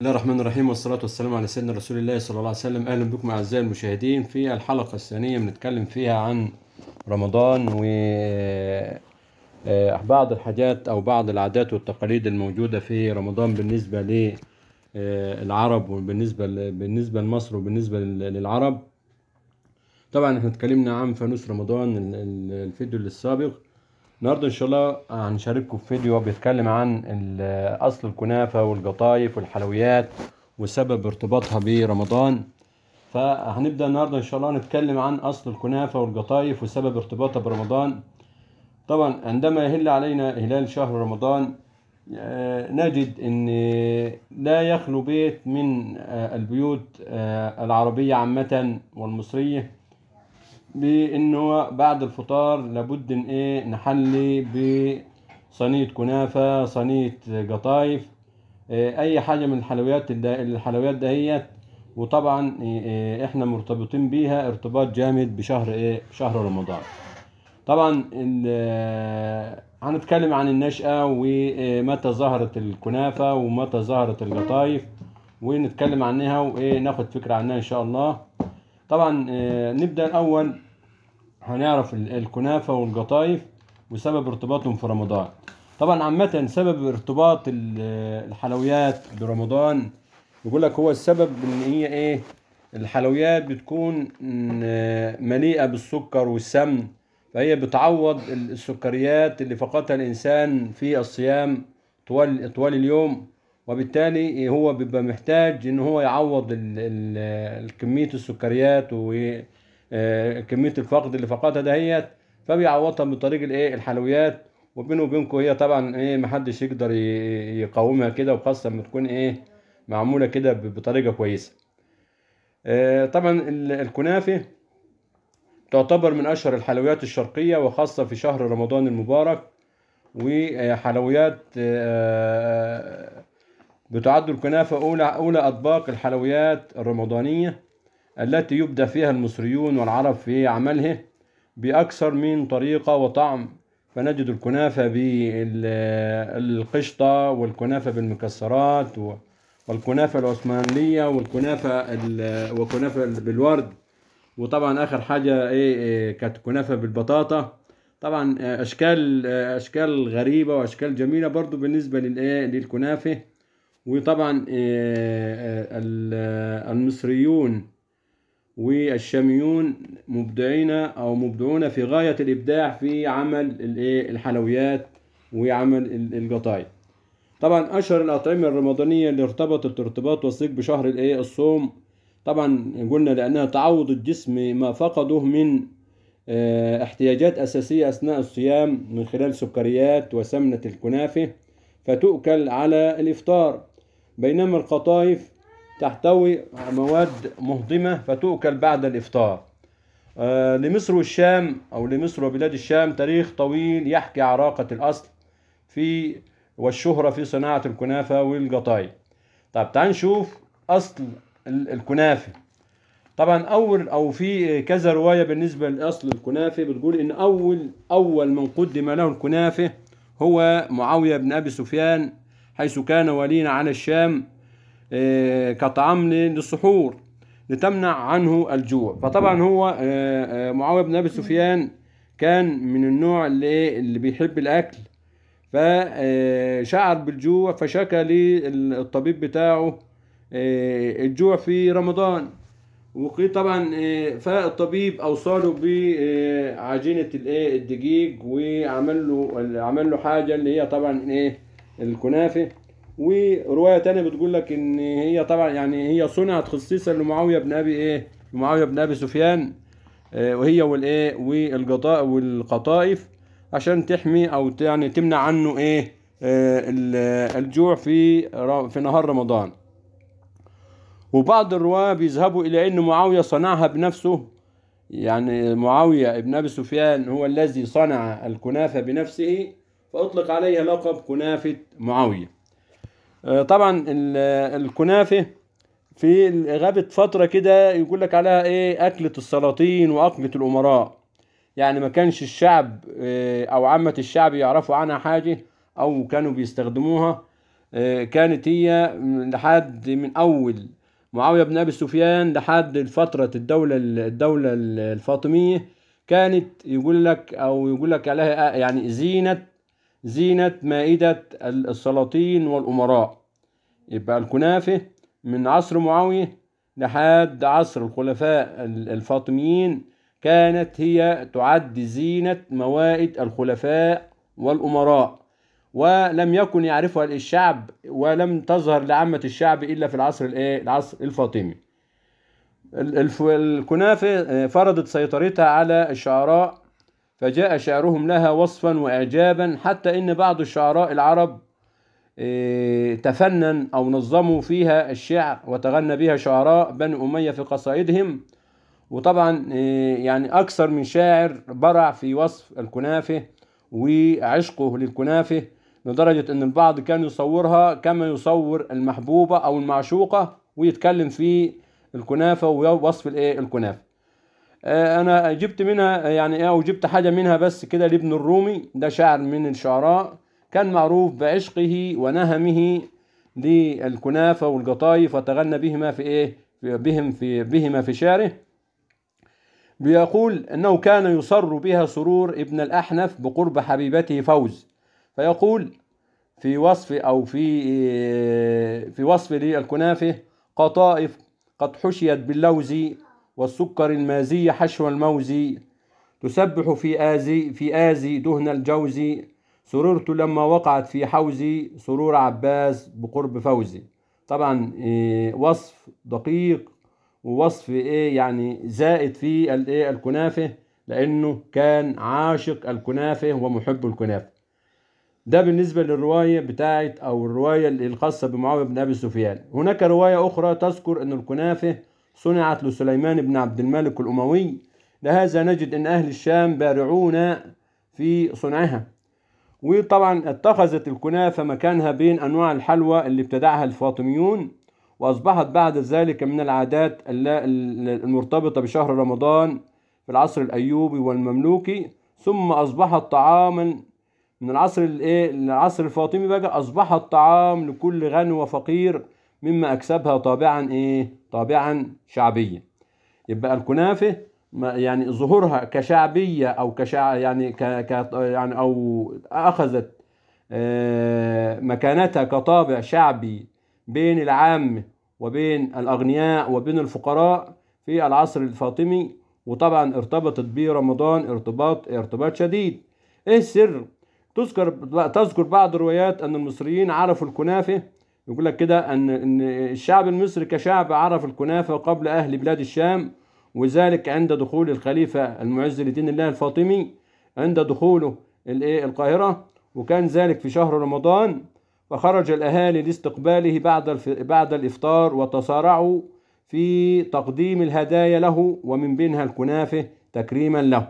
بسم الله الرحمن الرحيم والصلاة والسلام على سيدنا رسول الله صلى الله عليه وسلم أهلا بكم أعزائي المشاهدين في الحلقة الثانية بنتكلم فيها عن رمضان و آه، بعض الحاجات أو بعض العادات والتقاليد الموجودة في رمضان بالنسبة للعرب آه، وبالنسبة بالنسبة لمصر وبالنسبة للعرب طبعا احنا اتكلمنا عن فانوس رمضان الفيديو السابق النهارده ان شاء الله هنشارككم في فيديو بيتكلم عن اصل الكنافه والقطايف والحلويات وسبب ارتباطها برمضان فهنبدا النهارده ان شاء الله نتكلم عن اصل الكنافه والقطايف وسبب ارتباطها برمضان طبعا عندما يهل علينا هلال شهر رمضان آه، نجد ان لا يخلو بيت من آه، البيوت آه، العربيه عامه والمصريه بانه بعد الفطار لابد ان ايه نحلي بصينيه كنافه صينيه قطايف إيه، اي حاجه من الحلويات الحلويات دهيت وطبعا إيه، إيه، احنا مرتبطين بيها ارتباط جامد بشهر ايه شهر رمضان طبعا هنتكلم عن النشأة ومتى ظهرت الكنافة ومتى ظهرت القطايف ونتكلم عنها وناخد فكرة عنها إن شاء الله طبعا آه، نبدأ الأول هنعرف الكنافة والقطايف وسبب ارتباطهم في رمضان طبعا عامة سبب ارتباط الحلويات برمضان يقول لك هو السبب ان هي ايه الحلويات بتكون مليئة بالسكر والسمن فهي بتعوض السكريات اللي فقدها الانسان في الصيام طوال طوال اليوم وبالتالي هو بيبقى محتاج ان هو يعوض كميه السكريات وكميه آه الفقد اللي فقدها دهيت فبيعوضها من طريق الايه الحلويات وبينه وبينكم هي طبعا ايه محدش يقدر يقاومها كده وخاصه لما تكون ايه معموله كده بطريقه كويسه آه طبعا الكنافه تعتبر من اشهر الحلويات الشرقيه وخاصه في شهر رمضان المبارك وحلويات آه بتعد الكنافة أولى أولى أطباق الحلويات الرمضانية التي يبدأ فيها المصريون والعرب في عمله بأكثر من طريقة وطعم فنجد الكنافة بالقشطة والكنافة بالمكسرات والكنافة العثمانية والكنافة وكنافة بالورد وطبعا آخر حاجة إيه, إيه، كانت كنافة بالبطاطا طبعا آه، أشكال آه، أشكال غريبة وأشكال جميلة برضو بالنسبة للكنافة وطبعا آه، آه، آه، المصريون والشاميون مبدعين او مبدعون في غايه الابداع في عمل إيه، الحلويات وعمل القطايف طبعا اشهر الاطعمه الرمضانيه اللي ارتبطت ارتباط وثيق بشهر الايه الصوم طبعا قلنا لانها تعوض الجسم ما فقده من احتياجات اساسيه اثناء الصيام من خلال سكريات وسمنه الكنافه فتؤكل على الافطار بينما القطايف تحتوي مواد مهضمة فتؤكل بعد الإفطار آه، لمصر والشام أو لمصر وبلاد الشام تاريخ طويل يحكي عراقة الأصل في والشهرة في صناعة الكنافة والقطايف طب تعال نشوف أصل الكنافة طبعا أول أو في كذا رواية بالنسبة لأصل الكنافة بتقول إن أول أول من قدم له الكنافة هو معاوية بن أبي سفيان حيث كان ولينا على الشام آه، كطعام للسحور لتمنع عنه الجوع فطبعا هو آه، آه، معاوية بن أبي سفيان كان من النوع اللي, اللي بيحب الأكل فشعر بالجوع فشكى للطبيب بتاعه الجوع في رمضان وقيل طبعا فالطبيب اوصاله بعجينه الايه الدقيق وعمل له عمل له حاجه اللي هي طبعا ايه الكنافه وروايه تانية بتقول لك ان هي طبعا يعني هي صنعت خصيصا لمعاويه بن ابي ايه معاويه بن ابي سفيان آه، وهي والايه والجطاء والقطائف عشان تحمي او يعني تمنع عنه ايه آه، الجوع في في نهار رمضان وبعض الرواه بيذهبوا الى ان معاويه صنعها بنفسه يعني معاويه بن ابي سفيان هو الذي صنع الكنافه بنفسه فأطلق عليها لقب كنافة معاوية آه، طبعا الكنافة في غابت فترة كده يقول لك عليها ايه أكلة السلاطين وأكلة الأمراء يعني ما كانش الشعب آه، أو عامة الشعب يعرفوا عنها حاجة أو كانوا بيستخدموها آه، كانت هي لحد من أول معاوية بن أبي سفيان لحد فترة الدولة الدولة الفاطمية كانت يقول لك أو يقول لك عليها يعني زينة زينة مائدة السلاطين والأمراء يبقى الكنافة من عصر معاوية لحد عصر الخلفاء الفاطميين كانت هي تعد زينة موائد الخلفاء والأمراء ولم يكن يعرفها الشعب ولم تظهر لعامة الشعب إلا في العصر الإيه؟ العصر الفاطمي الكنافة آه، فرضت سيطرتها على الشعراء فجاء شعرهم لها وصفا وإعجابا حتى إن بعض الشعراء العرب إيه، تفنن أو نظموا فيها الشعر وتغنى بها شعراء بني أمية في قصائدهم وطبعا إيه، يعني أكثر من شاعر برع في وصف الكنافة وعشقه للكنافة لدرجة أن البعض كان يصورها كما يصور المحبوبة أو المعشوقة ويتكلم في الكنافة ووصف الكنافة آه، انا جبت منها آه، يعني او إيه، جبت حاجه منها بس كده لابن الرومي ده شاعر من الشعراء كان معروف بعشقه ونهمه للكنافه والقطايف وتغنى بهما في ايه بهم في بهما في شعره بيقول انه كان يصر بها سرور ابن الاحنف بقرب حبيبته فوز فيقول في وصف او في آه، في وصف للكنافه قطائف قد حشيت باللوز والسكر المازي حشو الموزي تسبح في آزي في آزي دهن الجوزي سررت لما وقعت في حوزي سرور عباس بقرب فوزي طبعا إيه، وصف دقيق ووصف ايه يعني زائد في الايه الكنافه لانه كان عاشق الكنافه ومحب الكنافه ده بالنسبه للروايه بتاعت او الروايه الخاصه بمعاويه بن ابي سفيان هناك روايه اخرى تذكر ان الكنافه صنعت لسليمان بن عبد الملك الأموي لهذا نجد أن أهل الشام بارعون في صنعها وطبعا اتخذت الكنافة مكانها بين أنواع الحلوى اللي ابتدعها الفاطميون وأصبحت بعد ذلك من العادات المرتبطة بشهر رمضان في العصر الأيوبي والمملوكي ثم أصبحت طعاما من العصر الايه العصر الفاطمي بقى أصبحت طعام لكل غني وفقير مما أكسبها طابعا إيه؟ طابعا شعبيا يبقى الكنافة يعني ظهورها كشعبية أو كشع يعني ك... ك... يعني أو أخذت آه، مكانتها كطابع شعبي بين العامة وبين الأغنياء وبين الفقراء في العصر الفاطمي وطبعا ارتبطت برمضان ارتباط ارتباط شديد ايه السر تذكر تذكر بعض الروايات ان المصريين عرفوا الكنافه يقول لك كده أن أن الشعب المصري كشعب عرف الكنافة قبل أهل بلاد الشام وذلك عند دخول الخليفة المعز لدين الله الفاطمي عند دخوله الايه القاهرة وكان ذلك في شهر رمضان فخرج الأهالي لاستقباله بعد بعد الإفطار وتصارعوا في تقديم الهدايا له ومن بينها الكنافة تكريما له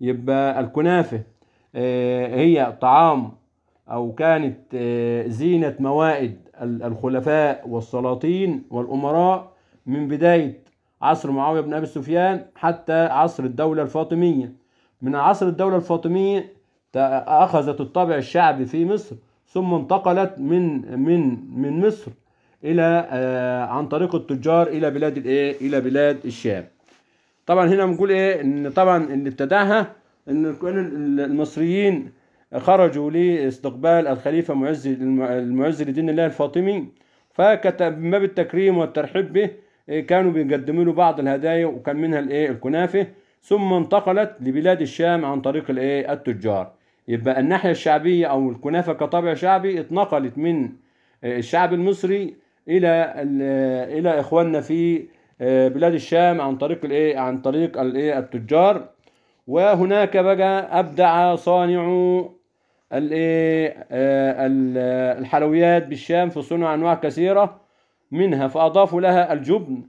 يبقى الكنافة آه، هي طعام أو كانت آه، زينة موائد الخلفاء والسلاطين والأمراء من بداية عصر معاوية بن أبي سفيان حتى عصر الدولة الفاطمية من عصر الدولة الفاطمية أخذت الطابع الشعبي في مصر ثم انتقلت من من من مصر إلى آه، عن طريق التجار إلى بلاد الإيه؟ إلى بلاد الشام. طبعا هنا بنقول إيه؟ إن طبعا اللي ابتدعها إن كان المصريين خرجوا لاستقبال الخليفة معز المعز لدين الله الفاطمي فكتب ما بالتكريم والترحيب به إيه، كانوا بيقدموا له بعض الهدايا وكان منها الايه الكنافه ثم انتقلت لبلاد الشام عن طريق الايه التجار يبقى الناحيه الشعبيه او الكنافه كطابع شعبي اتنقلت من إيه، الشعب المصري الى الى اخواننا في إيه، بلاد الشام عن طريق الايه عن طريق الايه التجار وهناك بقى ابدع صانع آه، الحلويات بالشام في صنع أنواع كثيرة منها فأضافوا لها الجبن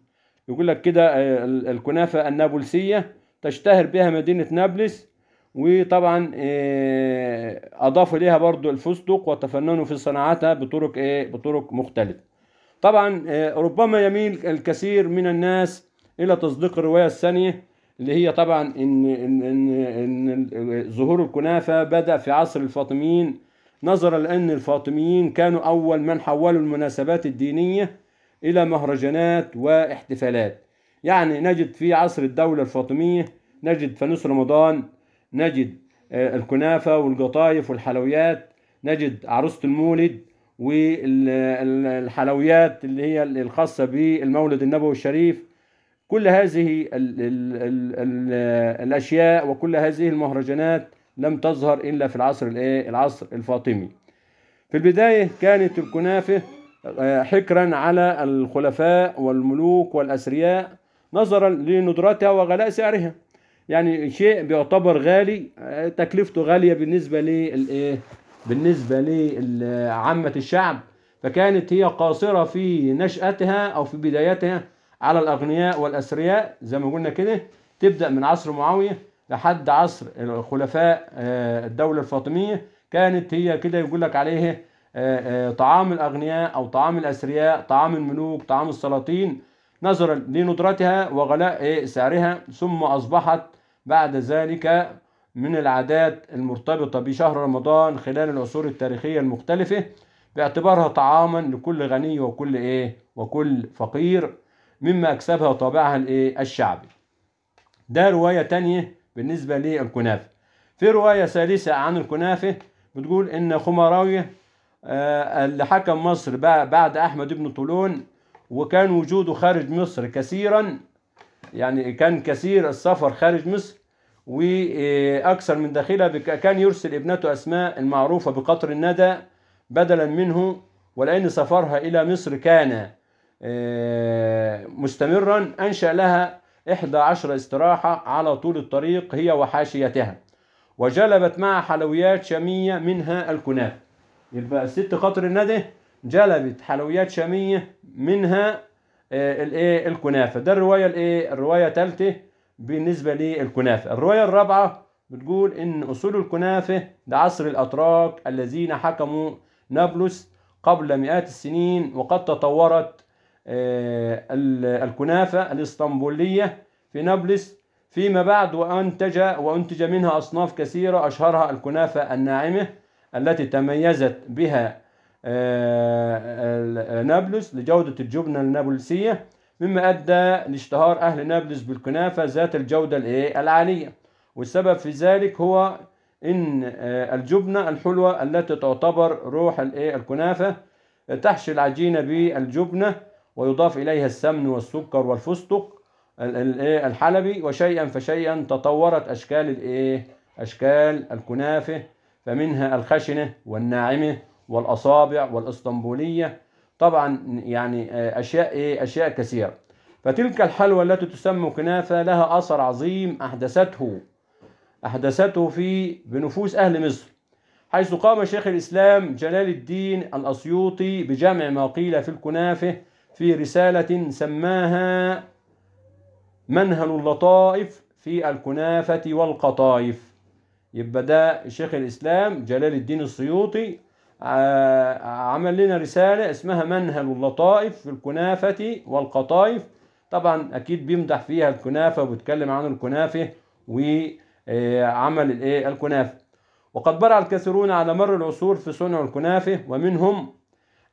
يقول لك كده آه، الكنافة النابلسية تشتهر بها مدينة نابلس وطبعا آه، أضافوا ليها برضو الفستق وتفننوا في صناعتها بطرق إيه بطرق مختلفة طبعا ربما يميل الكثير من الناس إلى تصديق الرواية الثانية اللي هي طبعا ان ان ان, إن ظهور الكنافه بدا في عصر الفاطميين نظرا لان الفاطميين كانوا اول من حولوا المناسبات الدينيه الى مهرجانات واحتفالات يعني نجد في عصر الدوله الفاطميه نجد فانوس رمضان نجد آه، الكنافه والقطايف والحلويات نجد عروسه المولد والحلويات اللي هي الخاصه بالمولد النبوي الشريف كل هذه ال ال ال الأشياء وكل هذه المهرجانات لم تظهر إلا في العصر الإيه؟ العصر الفاطمي في البداية كانت الكنافة آه، حكرا على الخلفاء والملوك والأثرياء نظرا لندرتها وغلاء سعرها يعني شيء بيعتبر غالي آه، تكلفته غالية بالنسبة للإيه بالنسبة لعامة الشعب فكانت هي قاصرة في نشأتها أو في بدايتها على الأغنياء والأثرياء زي ما قلنا كده تبدأ من عصر معاوية لحد عصر الخلفاء آه، الدولة الفاطمية كانت هي كده يقول لك عليها آه، آه، طعام الأغنياء أو طعام الأثرياء طعام الملوك طعام السلاطين نظرا لندرتها وغلاء إيه، سعرها ثم أصبحت بعد ذلك من العادات المرتبطة بشهر رمضان خلال العصور التاريخية المختلفة باعتبارها طعاما لكل غني وكل إيه وكل فقير مما أكسبها وطابعها الإيه الشعبي ده رواية تانية بالنسبة للكنافة في رواية ثالثة عن الكنافة بتقول إن خمراوي آه، اللي حكم مصر بعد أحمد بن طولون وكان وجوده خارج مصر كثيرا يعني كان كثير السفر خارج مصر وأكثر من داخلها كان يرسل ابنته أسماء المعروفة بقطر الندى بدلا منه ولأن سفرها إلى مصر كان آه، مستمرا أنشأ لها 11 استراحة على طول الطريق هي وحاشيتها وجلبت معها حلويات شامية منها الكنافة يبقى ست قطر الندى جلبت حلويات شامية منها آه، الايه الكنافة ده الرواية الايه الرواية الثالثة بالنسبة للكنافة الرواية الرابعة بتقول ان اصول الكنافة ده عصر الاتراك الذين حكموا نابلس قبل مئات السنين وقد تطورت آه، الكنافة الإسطنبولية في نابلس فيما بعد وأنتج وأنتج منها أصناف كثيرة أشهرها الكنافة الناعمة التي تميزت بها آه، نابلس لجودة الجبنة النابلسية مما أدى لاشتهار أهل نابلس بالكنافة ذات الجودة إيه، العالية والسبب في ذلك هو إن آه، الجبنة الحلوة التي تعتبر روح إيه، الكنافة تحشي العجينة بالجبنة ويضاف إليها السمن والسكر والفستق إيه، الحلبي وشيئا فشيئا تطورت أشكال الإيه؟ أشكال الكنافة فمنها الخشنة والناعمة والأصابع والإسطنبولية طبعا يعني آه، أشياء إيه؟ أشياء كثيرة فتلك الحلوى التي تسمى كنافة لها أثر عظيم أحدثته أحدثته في بنفوس أهل مصر حيث قام شيخ الإسلام جلال الدين الأسيوطي بجمع ما قيل في الكنافة في رسالة سماها منهل اللطائف في الكنافة والقطايف يبقى ده شيخ الإسلام جلال الدين السيوطي آه، عمل لنا رسالة اسمها منهل اللطائف في الكنافة والقطايف طبعا أكيد بيمدح فيها الكنافة وبيتكلم عن الكنافة وعمل الكنافة وقد برع الكثيرون على مر العصور في صنع الكنافة ومنهم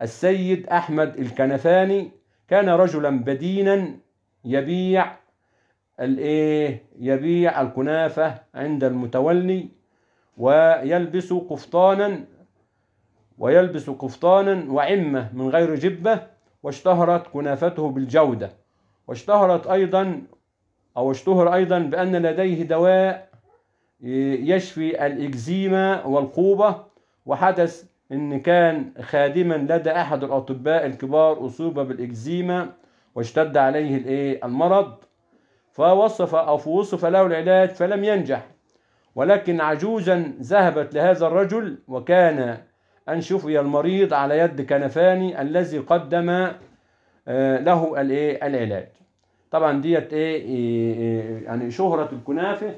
السيد أحمد الكنفاني كان رجلا بدينا يبيع الايه يبيع الكنافة عند المتولي ويلبس قفطانا ويلبس قفطانا وعمة من غير جبة واشتهرت كنافته بالجودة واشتهرت أيضا أو اشتهر أيضا بأن لديه دواء يشفي الإكزيما والقوبة وحدث ان كان خادما لدى احد الاطباء الكبار اصيب بالاكزيما واشتد عليه الايه المرض فوصف او وصف له العلاج فلم ينجح ولكن عجوزا ذهبت لهذا الرجل وكان ان شفي المريض على يد كنفاني الذي قدم آه، له الايه العلاج طبعا ديت ايه, إيه؟, إيه؟ يعني شهره الكنافه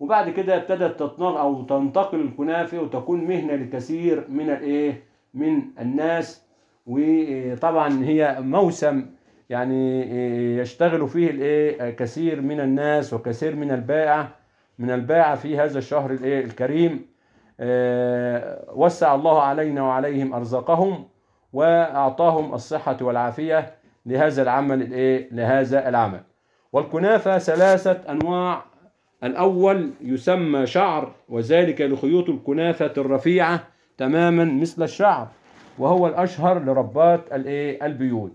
وبعد كده ابتدت تتنقل او تنتقل الكنافه وتكون مهنه لكثير من الايه من الناس وطبعا هي موسم يعني إيه، يشتغل فيه الايه كثير من الناس وكثير من البائع من البائع في هذا الشهر الايه الكريم آه، وسع الله علينا وعليهم ارزاقهم واعطاهم الصحه والعافيه لهذا العمل الايه لهذا العمل والكنافه ثلاثه انواع الأول يسمى شعر وذلك لخيوط الكنافة الرفيعة تماما مثل الشعر وهو الأشهر لربات البيوت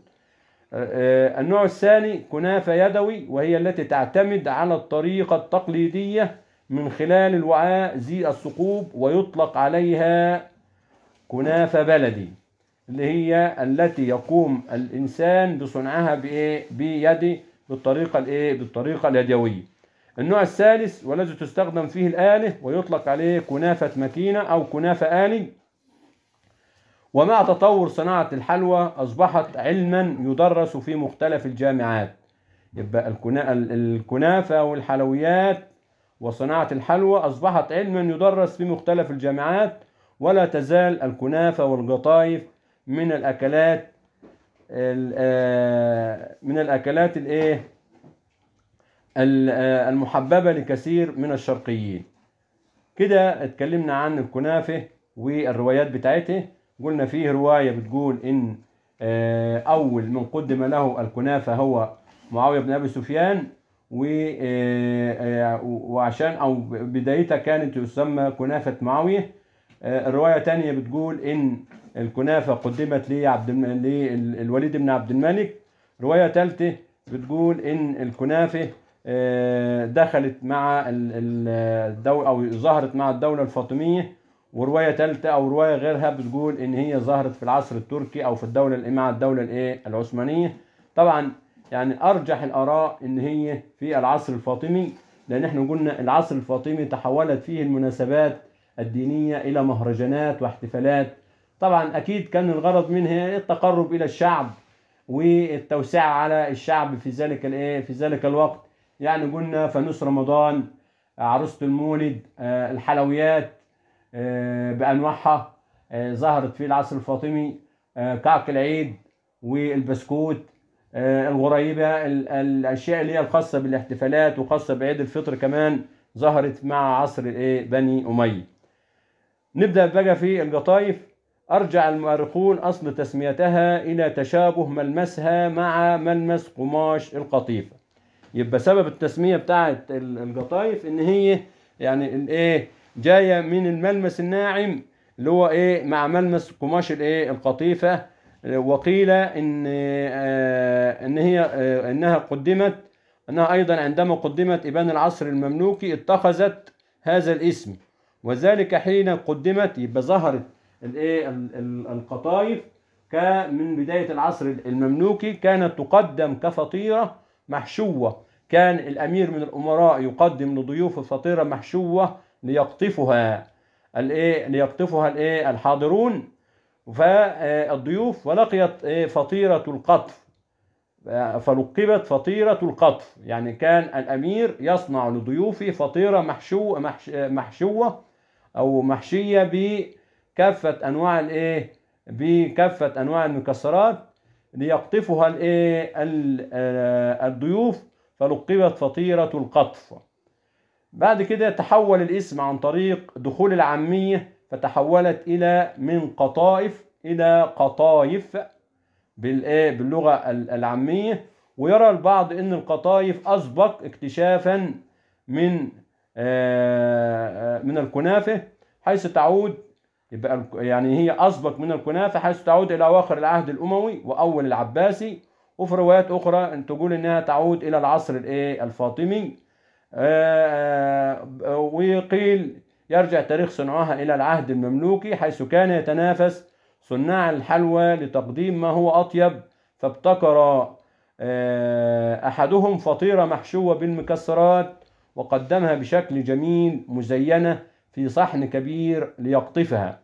آه، آه، النوع الثاني كنافة يدوي وهي التي تعتمد على الطريقة التقليدية من خلال الوعاء ذي الثقوب ويطلق عليها كنافة بلدي اللي هي التي يقوم الإنسان بصنعها بإيه؟ بيده بالطريقة الإيه؟ بالطريقة اليدوية النوع الثالث والذي تستخدم فيه الآلة ويطلق عليه كنافة مكينة أو كنافة آلي ومع تطور صناعة الحلوى أصبحت علما يدرس في مختلف الجامعات يبقى الكنافة والحلويات وصناعة الحلوى أصبحت علما يدرس في مختلف الجامعات ولا تزال الكنافة والقطايف من الأكلات آه، من الأكلات الإيه آه، المحببة لكثير من الشرقيين كده اتكلمنا عن الكنافة والروايات بتاعته قلنا فيه رواية بتقول إن آه، أول من قدم له الكنافة هو معاوية بن أبي سفيان آه، وعشان أو بدايتها كانت تسمى كنافة معاوية الرواية تانية بتقول إن الكنافة قدمت لعبد للوليد بن عبد الملك رواية تالتة بتقول إن الكنافة دخلت مع الدولة أو ظهرت مع الدولة الفاطمية ورواية ثالثة أو رواية غيرها بتقول إن هي ظهرت في العصر التركي أو في الدولة مع الدولة الإيه العثمانية طبعا يعني أرجح الآراء إن هي في العصر الفاطمي لأن إحنا قلنا العصر الفاطمي تحولت فيه المناسبات الدينية إلى مهرجانات واحتفالات طبعا أكيد كان الغرض منها التقرب إلى الشعب والتوسعة على الشعب في ذلك الإيه في ذلك الوقت يعني قلنا فانوس رمضان آه، عروسة المولد آه، الحلويات آه، بأنواعها ظهرت في العصر الفاطمي كعك العيد والبسكوت الغريبة الأشياء اللي هي الخاصة بالاحتفالات وخاصة بعيد الفطر كمان ظهرت مع عصر إيه، بني أمية نبدأ بقى في القطايف أرجع المؤرخون أصل تسميتها إلى تشابه ملمسها مع ملمس قماش القطيفة يبقى سبب التسميه بتاعه القطايف ان هي يعني الايه جايه من الملمس الناعم اللي هو ايه مع ملمس قماش الايه القطيفه وقيل ان آه، ان هي آه، انها قدمت انها ايضا عندما قدمت ابان العصر المملوكي اتخذت هذا الاسم وذلك حين قدمت يبقى ظهرت الايه القطايف كمن بدايه العصر المملوكي كانت تقدم كفطيره محشوة كان الأمير من الأمراء يقدم لضيوفه فطيرة محشوة ليقطفها الايه ليقطفها الايه الحاضرون فالضيوف ولقيت إيه؟ فطيرة القطف فلقبت فطيرة القطف يعني كان الأمير يصنع لضيوفه فطيرة محشوة محشوة أو محشية بكافة أنواع الإيه بكافة أنواع المكسرات ليقطفها آه، الضيوف فلقبت فطيرة القطف بعد كده تحول الاسم عن طريق دخول العامية فتحولت إلى من قطائف إلى قطايف باللغة العامية ويرى البعض أن القطايف أسبق اكتشافا من آه، آه، من الكنافة حيث تعود يبقى يعني هي أسبق من الكنافة حيث تعود إلى أواخر العهد الأموي وأول العباسي وفي روايات أخرى أن تقول إنها تعود إلى العصر الإيه الفاطمي آه، آه، وقيل يرجع تاريخ صنعها إلى العهد المملوكي حيث كان يتنافس صناع الحلوى لتقديم ما هو أطيب فابتكر آه، أحدهم فطيرة محشوة بالمكسرات وقدمها بشكل جميل مزينة في صحن كبير ليقطفها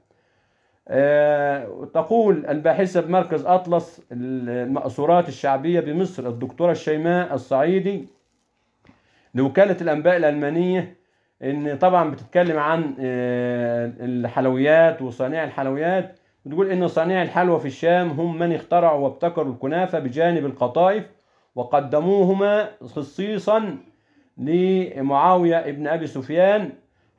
آه، تقول الباحثة بمركز أطلس المأسورات الشعبية بمصر الدكتورة الشيماء الصعيدي لوكالة الأنباء الألمانية إن طبعا بتتكلم عن آه، الحلويات وصانع الحلويات بتقول إن صانع الحلوى في الشام هم من اخترعوا وابتكروا الكنافة بجانب القطايف وقدموهما خصيصا لمعاوية ابن أبي سفيان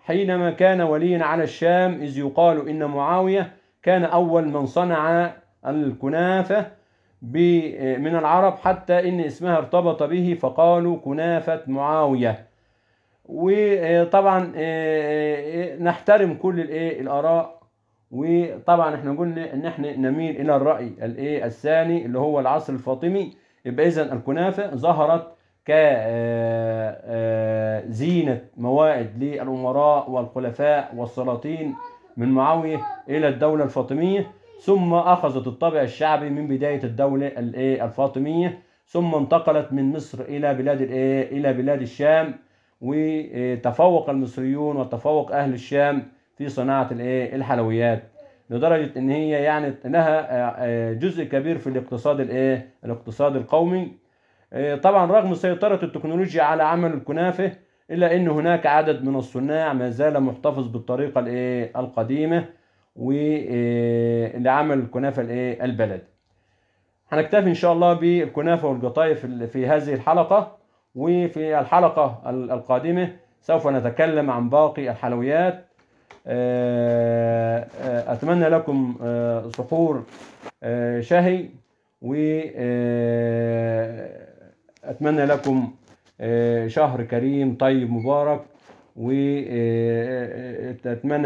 حينما كان وليا على الشام إذ يقال إن معاوية كان أول من صنع الكنافة من العرب حتى إن اسمها ارتبط به فقالوا كنافة معاوية وطبعا آه، آه، نحترم كل الايه الاراء وطبعا احنا قلنا ان احنا نميل الى الراي الايه الثاني اللي هو العصر الفاطمي يبقى اذا الكنافه ظهرت كزينة آه، آه، موائد للأمراء والخلفاء والسلاطين من معاوية إلى الدولة الفاطمية ثم أخذت الطابع الشعبي من بداية الدولة إيه، الفاطمية ثم انتقلت من مصر إلى بلاد إيه، إلى بلاد الشام وتفوق المصريون وتفوق أهل الشام في صناعة إيه، الحلويات لدرجة إن هي يعني لها آه، جزء كبير في الاقتصاد الإيه؟ الاقتصاد القومي إيه، طبعا رغم سيطرة التكنولوجيا على عمل الكنافة إلا أن هناك عدد من الصناع ما زال محتفظ بالطريقة القديمة إيه، لعمل الكنافة البلد هنكتفي إن شاء الله بالكنافة والقطايف في هذه الحلقة وفي الحلقة القادمة سوف نتكلم عن باقي الحلويات إيه، أتمنى لكم صحور شهي و أتمنى لكم آه، شهر كريم طيب مبارك وأتمنى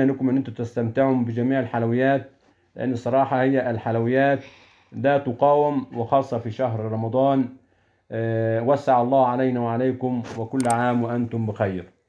آه، آه، لكم أن أنتم تستمتعوا بجميع الحلويات لأن الصراحة هي الحلويات لا تقاوم وخاصة في شهر رمضان وسع الله علينا وعليكم وكل عام وأنتم بخير